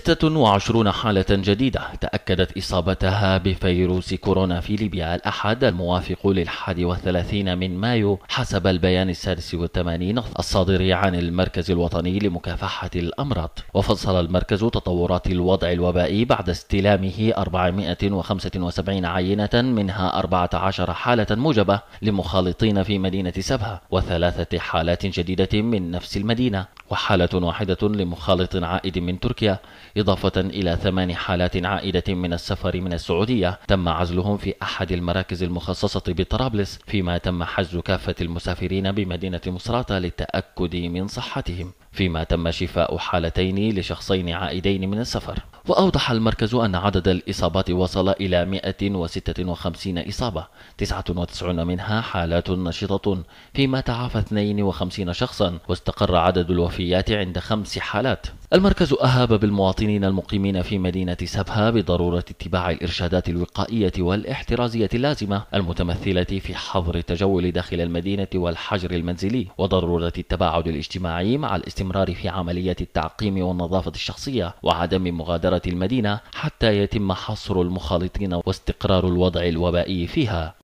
26 حالة جديدة تأكدت إصابتها بفيروس كورونا في ليبيا الأحد الموافق للحادي والثلاثين من مايو حسب البيان السادس والثمانين الصادر عن المركز الوطني لمكافحة الأمراض وفصل المركز تطورات الوضع الوبائي بعد استلامه 475 عينة منها 14 حالة موجبة لمخالطين في مدينة سبها وثلاثة حالات جديدة من نفس المدينة وحالة واحدة لمخالط عائد من تركيا إضافة إلى ثمان حالات عائدة من السفر من السعودية تم عزلهم في أحد المراكز المخصصة بطرابلس فيما تم حجز كافة المسافرين بمدينة مصراتة للتأكد من صحتهم فيما تم شفاء حالتين لشخصين عائدين من السفر وأوضح المركز أن عدد الإصابات وصل إلى 156 إصابة 99 منها حالات نشطة فيما تعافى 52 شخصا واستقر عدد الوفيات عند خمس حالات المركز أهاب بالمواطنين المقيمين في مدينة سبها بضرورة اتباع الإرشادات الوقائية والاحترازية اللازمة المتمثلة في حظر التجول داخل المدينة والحجر المنزلي وضرورة التباعد الاجتماعي مع الاستمرار في عملية التعقيم والنظافة الشخصية وعدم مغادرة المدينة حتى يتم حصر المخالطين واستقرار الوضع الوبائي فيها